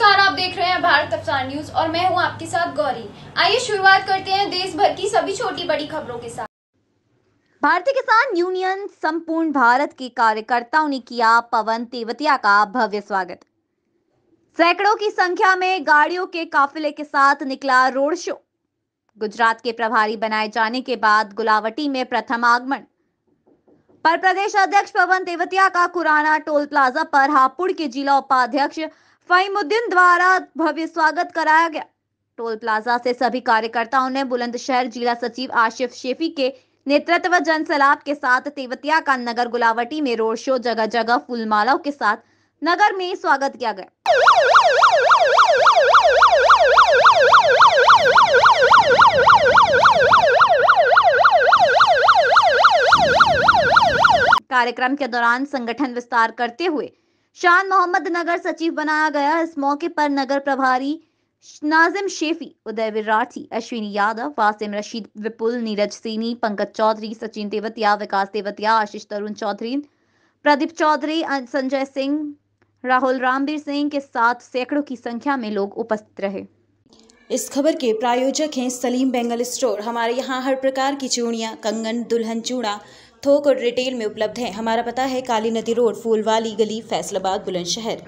नमस्कार आप देख रहे हैं भारत अफसार न्यूज और मैं हूं आपके साथ गौरी आइए शुरुआत करते हैं देश भर की सभी छोटी बड़ी खबरों के साथ भारतीय किसान यूनियन संपूर्ण भारत के कार्यकर्ताओं ने किया पवन तेवतिया का भव्य स्वागत सैकड़ों की संख्या में गाड़ियों के काफिले के साथ निकला रोड शो गुजरात के प्रभारी बनाए जाने के बाद गुलावटी में प्रथम आगमन पर प्रदेश अध्यक्ष पवन तेवतिया का कुराना टोल प्लाजा पर हापुड़ के जिला उपाध्यक्ष फहीमुद्दीन द्वारा भव्य स्वागत कराया गया टोल प्लाजा से सभी कार्यकर्ताओं ने बुलंदशहर जिला सचिव आशिफ शेफी के नेतृत्व जन सैलाब के साथ तेवतिया का नगर गुलावटी में रोड शो जगह जगह फूलमालाओं के साथ नगर में स्वागत किया गया कार्यक्रम के दौरान संगठन विस्तार करते हुए शान मोहम्मद नगर सचिव बनाया गया इस मौके पर नगर प्रभारी नाजिम शेफी उदय विराठी अश्विनी यादव वासिम रशीद विपुल नीरज सीनी पंकज चौधरी सचिन तेवतिया विकास तेवतिया आशीष तरुण चौधरी प्रदीप चौधरी अं- संजय सिंह राहुल रामबीर सिंह के साथ सैकड़ों की संख्या में लोग उपस्थित रहे इस खबर के प्रायोजक हैं सलीम बेंगल स्टोर हमारे यहाँ हर प्रकार की चूड़ियाँ कंगन दुल्हन चूड़ा थोक और रिटेल में उपलब्ध हैं हमारा पता है काली नदी रोड फूलवाली गली फैसलाबाद बुलंदशहर